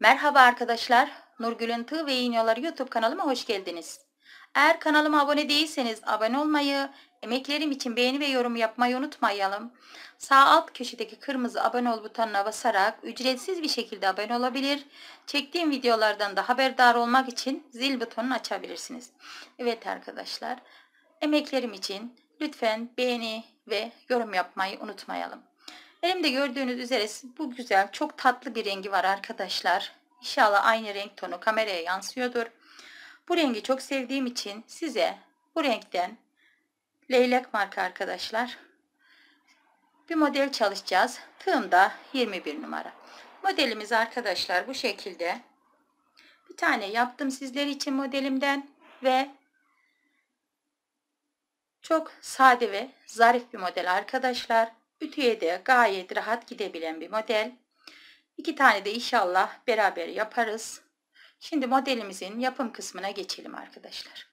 Merhaba arkadaşlar, Nurgül'ün Tığ ve İğnyoları YouTube kanalıma hoş geldiniz. Eğer kanalıma abone değilseniz abone olmayı, emeklerim için beğeni ve yorum yapmayı unutmayalım. Sağ alt köşedeki kırmızı abone ol butonuna basarak ücretsiz bir şekilde abone olabilir. Çektiğim videolardan da haberdar olmak için zil butonunu açabilirsiniz. Evet arkadaşlar, emeklerim için lütfen beğeni ve yorum yapmayı unutmayalım. Elimde gördüğünüz üzere bu güzel, çok tatlı bir rengi var arkadaşlar. İnşallah aynı renk tonu kameraya yansıyordur. Bu rengi çok sevdiğim için size bu renkten leylek marka arkadaşlar bir model çalışacağız. Tığımda 21 numara. Modelimiz arkadaşlar bu şekilde. Bir tane yaptım sizler için modelimden ve çok sade ve zarif bir model arkadaşlar. Ütüye de gayet rahat gidebilen bir model. İki tane de inşallah beraber yaparız. Şimdi modelimizin yapım kısmına geçelim arkadaşlar.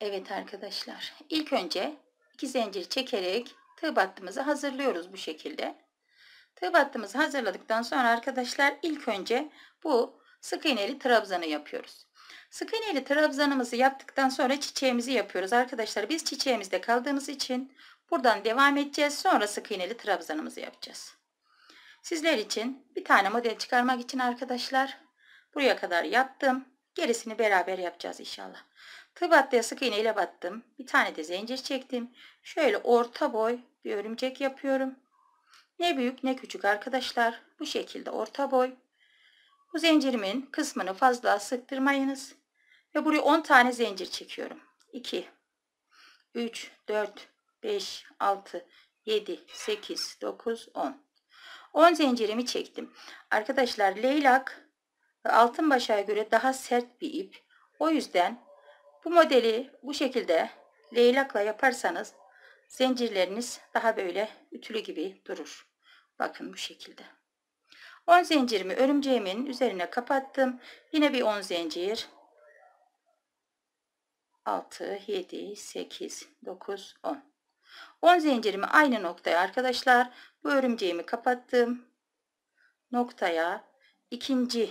Evet arkadaşlar ilk önce iki zincir çekerek tığ battımızı hazırlıyoruz bu şekilde. Tığ battımızı hazırladıktan sonra arkadaşlar ilk önce bu sık iğneli trabzanı yapıyoruz. Sık iğneli trabzanımızı yaptıktan sonra çiçeğimizi yapıyoruz. Arkadaşlar biz çiçeğimizde kaldığımız için Buradan devam edeceğiz. Sonra sık iğneli trabzanımızı yapacağız. Sizler için bir tane model çıkarmak için arkadaşlar buraya kadar yaptım. Gerisini beraber yapacağız inşallah. Tığ battıya sık iğne ile battım. Bir tane de zincir çektim. Şöyle orta boy bir örümcek yapıyorum. Ne büyük ne küçük arkadaşlar. Bu şekilde orta boy. Bu zincirimin kısmını fazla sıktırmayınız. Ve buraya 10 tane zincir çekiyorum. 2, 3, 4, 5, 6, 7, 8, 9, 10. 10 zincirimi çektim. Arkadaşlar leylak altın başa göre daha sert bir ip. O yüzden bu modeli bu şekilde leylakla yaparsanız zincirleriniz daha böyle ütülü gibi durur. Bakın bu şekilde. 10 zincirimi örümceğimin üzerine kapattım. Yine bir 10 zincir. 6, 7, 8, 9, 10. 10 zincirimi aynı noktaya arkadaşlar bu örümceğimi kapattım noktaya ikinci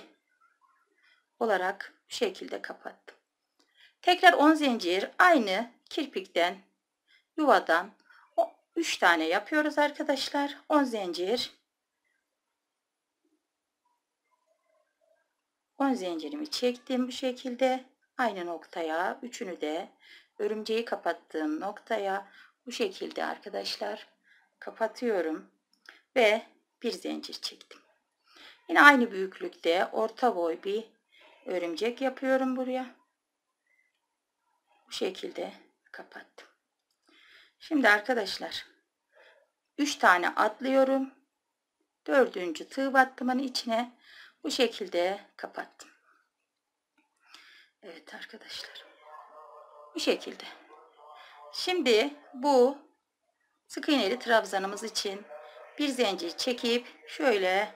olarak bu şekilde kapattım. Tekrar 10 zincir aynı kirpikten yuvadan 3 tane yapıyoruz arkadaşlar. 10 zincir 10 zincirimi çektim bu şekilde aynı noktaya üçünü de örümceği kapattığım noktaya bu şekilde arkadaşlar kapatıyorum ve bir zincir çektim. Yine aynı büyüklükte orta boy bir örümcek yapıyorum buraya. Bu şekilde kapattım. Şimdi arkadaşlar 3 tane atlıyorum. 4. tığ battımın içine bu şekilde kapattım. Evet arkadaşlar. Bu şekilde. Şimdi bu sık iğneli trabzanımız için bir zincir çekip şöyle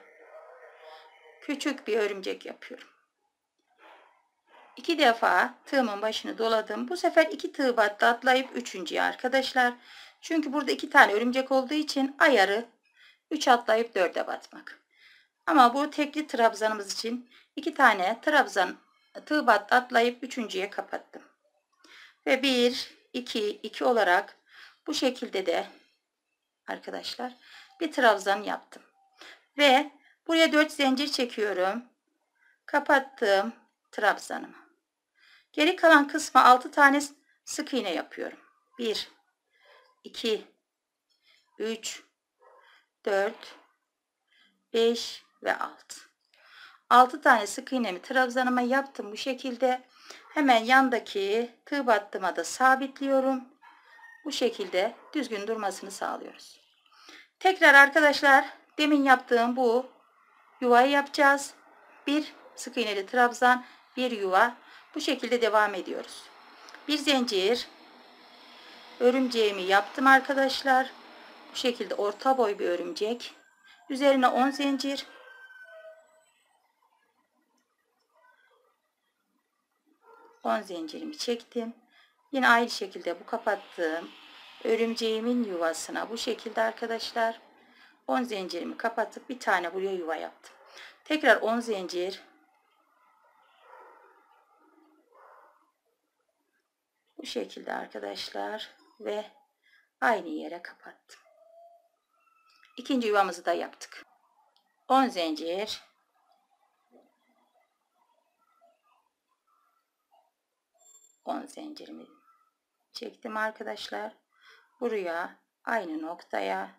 küçük bir örümcek yapıyorum. İki defa tığımın başını doladım. Bu sefer iki tığ battı atlayıp üçüncüye arkadaşlar. Çünkü burada iki tane örümcek olduğu için ayarı üç atlayıp 4'e batmak. Ama bu tekli trabzanımız için iki tane trabzan tığ battı atlayıp üçüncüye kapattım. Ve bir 2, 2 olarak bu şekilde de arkadaşlar bir trabzan yaptım. Ve buraya 4 zincir çekiyorum. Kapattım trabzanımı. Geri kalan kısma 6 tane sık iğne yapıyorum. 1 2 3 4 5 ve 6. 6 tane sık iğnemi trabzanıma yaptım bu şekilde. Hemen yandaki tığ battıma da sabitliyorum. Bu şekilde düzgün durmasını sağlıyoruz. Tekrar arkadaşlar demin yaptığım bu yuvayı yapacağız. Bir sık iğneli trabzan, bir yuva. Bu şekilde devam ediyoruz. Bir zincir örümceğimi yaptım arkadaşlar. Bu şekilde orta boy bir örümcek. Üzerine 10 zincir 10 zincirimi çektim. Yine aynı şekilde bu kapattığım örümceğimin yuvasına bu şekilde arkadaşlar 10 zincirimi kapatıp bir tane buraya yuva yaptım. Tekrar 10 zincir bu şekilde arkadaşlar ve aynı yere kapattım. İkinci yuvamızı da yaptık. 10 zincir 10 zincirimi çektim arkadaşlar. Buraya aynı noktaya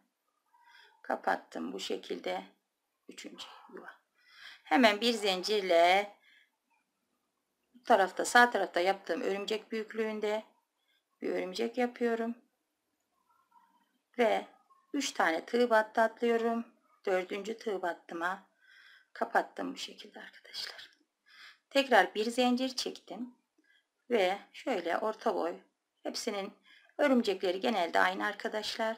kapattım bu şekilde. Üçüncü yuva. Hemen bir zincirle bu tarafta sağ tarafta yaptığım örümcek büyüklüğünde bir örümcek yapıyorum. Ve 3 tane tığ battı atlıyorum. 4. tığ battıma kapattım bu şekilde arkadaşlar. Tekrar bir zincir çektim ve şöyle orta boy hepsinin örümcekleri genelde aynı arkadaşlar.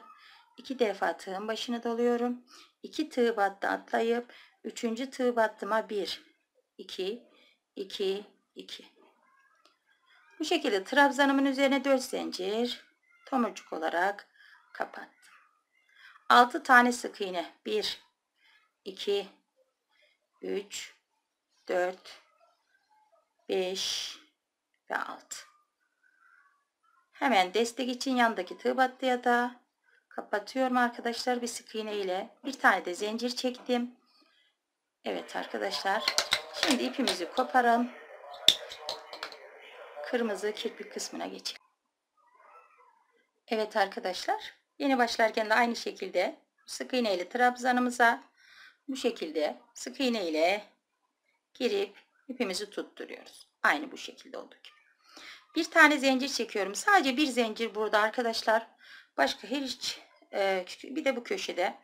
İki defa tığın başını doluyorum. İki tığ battı atlayıp üçüncü tığ battıma bir iki iki iki. Bu şekilde trabzanımın üzerine dört zincir tomurcuk olarak kapattım. Altı tane sık iğne bir iki üç dört beş ve alt. Hemen destek için yandaki tığ battıya da kapatıyorum arkadaşlar bir sık iğne ile. Bir tane de zincir çektim. Evet arkadaşlar. Şimdi ipimizi koparalım. Kırmızı kirpik kısmına geçelim. Evet arkadaşlar. Yeni başlarken de aynı şekilde sık iğne ile trabzanımıza bu şekilde sık iğne ile girip ipimizi tutturuyoruz. Aynı bu şekilde olduğu gibi. Bir tane zincir çekiyorum. Sadece bir zincir burada arkadaşlar. Başka her hiç e, bir de bu köşede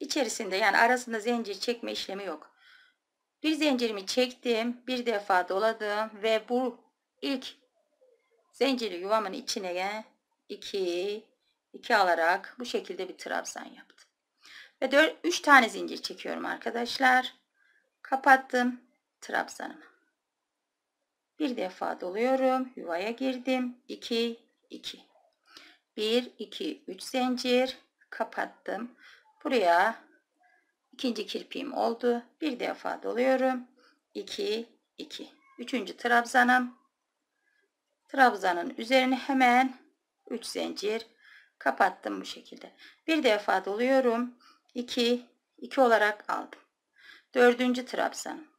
içerisinde yani arasında zincir çekme işlemi yok. Bir zincirimi çektim. Bir defa doladım ve bu ilk zinciri yuvamın içine 2 2 alarak bu şekilde bir trabzan yaptım. Ve 4 3 tane zincir çekiyorum arkadaşlar. Kapattım trabzanımı. Bir defa doluyorum. Yuvaya girdim. 2 2 1 2 3 zincir kapattım. Buraya ikinci kirpiğim oldu. Bir defa doluyorum. 2 2 Üçüncü trabzanım. Trabzanın üzerine hemen 3 zincir kapattım bu şekilde. Bir defa doluyorum. 2 2 olarak aldım. Dördüncü trabzanım.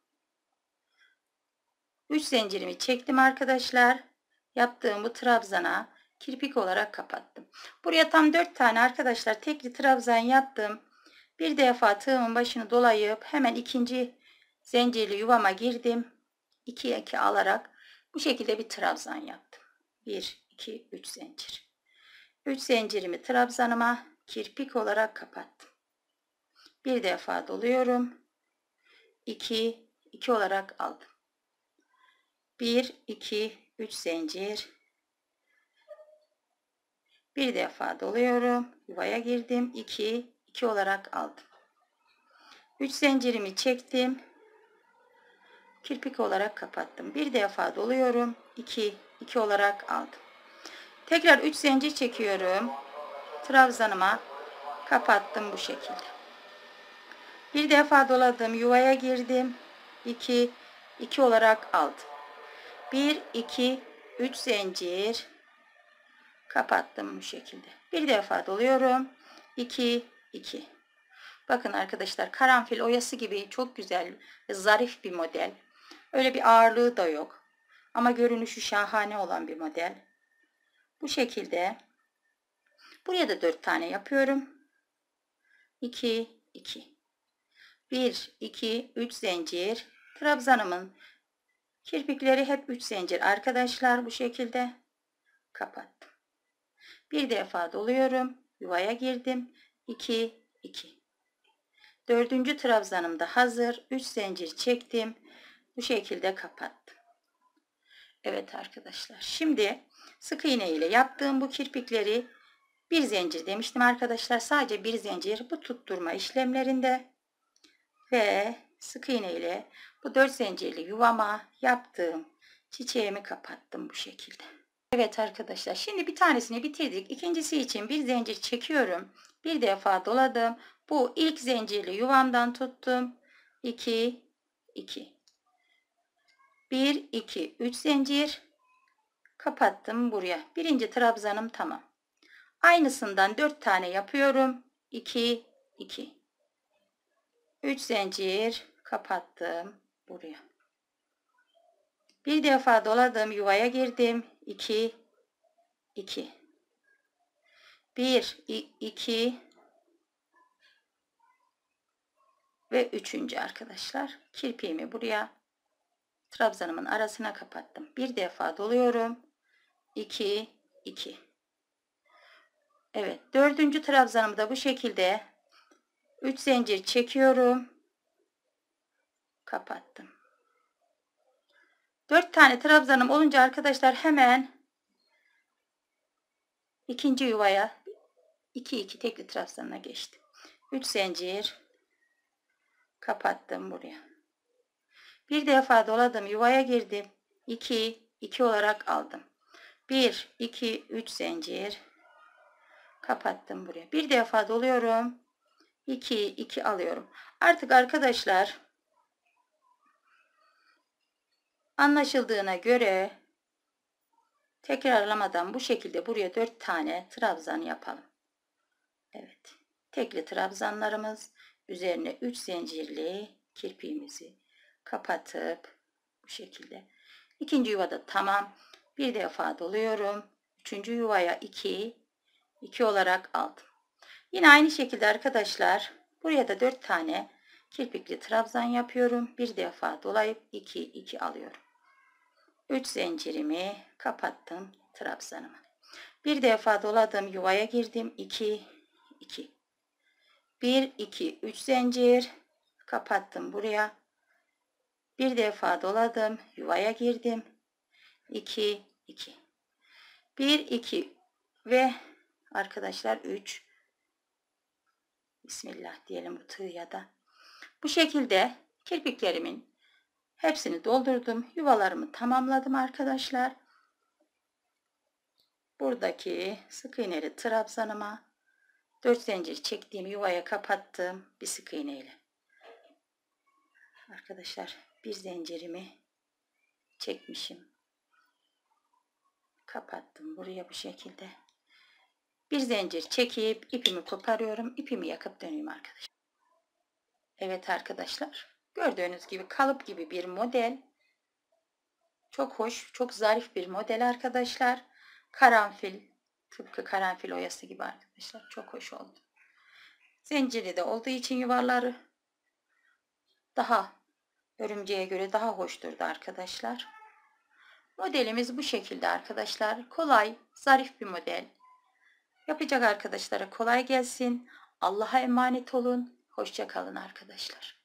3 zincirimi çektim arkadaşlar. Yaptığım bu trabzana kirpik olarak kapattım. Buraya tam 4 tane arkadaşlar tekli trabzan yaptım. Bir defa tığımın başını dolayıp hemen ikinci zincirli yuvama girdim. 2 2 alarak bu şekilde bir trabzan yaptım. 1 2 3 zincir. 3 zincirimi trabzanıma kirpik olarak kapattım. Bir defa doluyorum. 2 2 olarak aldım. 1 2 3 zincir bir defa doluyorum yuvaya girdim 2 2 olarak aldım 3 zincirimi çektim kirpik olarak kapattım bir defa doluyorum 2 2 olarak aldım tekrar 3 zincir çekiyorum trabzanıma kapattım bu şekilde bir defa doladım yuvaya girdim 2 2 olarak aldım 1 2 3 zincir kapattım bu şekilde bir defa doluyorum 2 2 bakın arkadaşlar karanfil oyası gibi çok güzel zarif bir model öyle bir ağırlığı da yok ama görünüşü şahane olan bir model bu şekilde buraya da 4 tane yapıyorum 2 2 1 2 3 zincir trabzanımın Kirpikleri hep 3 zincir arkadaşlar bu şekilde kapattım. Bir defa doluyorum. Yuvaya girdim. 2 2. Dördüncü trabzanım da hazır. 3 zincir çektim. Bu şekilde kapattım. Evet arkadaşlar. Şimdi sık iğne ile yaptığım bu kirpikleri bir zincir demiştim arkadaşlar. Sadece bir zincir bu tutturma işlemlerinde ve sık iğne ile bu dört zincirli yuvama yaptığım çiçeğimi kapattım bu şekilde. Evet arkadaşlar şimdi bir tanesini bitirdik. İkincisi için bir zincir çekiyorum. Bir defa doladım. Bu ilk zincirli yuvamdan tuttum. 2 2 1 2 3 zincir kapattım buraya. Birinci trabzanım tamam. Aynısından 4 tane yapıyorum. 2 2 3 zincir kapattım buraya. Bir defa doladım yuvaya girdim. 2 2 1 2 ve üçüncü arkadaşlar kirpiğimi buraya trabzanımın arasına kapattım. Bir defa doluyorum. 2 2 Evet dördüncü trabzanımı da bu şekilde 3 zincir çekiyorum kapattım. 4 tane trabzanım olunca arkadaşlar hemen ikinci yuvaya 2 2 tekli trabzanına geçtim. 3 zincir kapattım buraya. Bir defa doladım yuvaya girdim. 2 2 olarak aldım. 1 2 3 zincir kapattım buraya. Bir defa doluyorum. 2 2 alıyorum. Artık arkadaşlar Anlaşıldığına göre tekrarlamadan bu şekilde buraya 4 tane trabzan yapalım. Evet. Tekli trabzanlarımız üzerine 3 zincirli kirpiğimizi kapatıp bu şekilde. İkinci yuvada tamam. Bir defa doluyorum. Üçüncü yuvaya 2 2 olarak aldım. Yine aynı şekilde arkadaşlar buraya da 4 tane kirpikli trabzan yapıyorum. Bir defa dolayıp 2 2 alıyorum. 3 zincirimi kapattım trabzanımı. Bir defa doladım yuvaya girdim. 2 2 1 2 3 zincir kapattım buraya. Bir defa doladım yuvaya girdim. 2 2 1 2 ve arkadaşlar 3 Bismillah diyelim bu tığ ya da bu şekilde kirpiklerimin Hepsini doldurdum. Yuvalarımı tamamladım arkadaşlar. Buradaki sık iğneli trabzanıma 4 zincir çektiğim yuvaya kapattım bir sık iğneyle. Arkadaşlar bir zincirimi çekmişim. Kapattım buraya bu şekilde. Bir zincir çekip ipimi koparıyorum. İpimi yakıp dönüyorum arkadaşlar. Evet arkadaşlar Gördüğünüz gibi kalıp gibi bir model. Çok hoş, çok zarif bir model arkadaşlar. Karanfil, tıpkı karanfil oyası gibi arkadaşlar. Çok hoş oldu. Zinciri de olduğu için yuvarları daha örümceğe göre daha hoş durdu arkadaşlar. Modelimiz bu şekilde arkadaşlar. Kolay, zarif bir model. Yapacak arkadaşlara kolay gelsin. Allah'a emanet olun. Hoşçakalın arkadaşlar.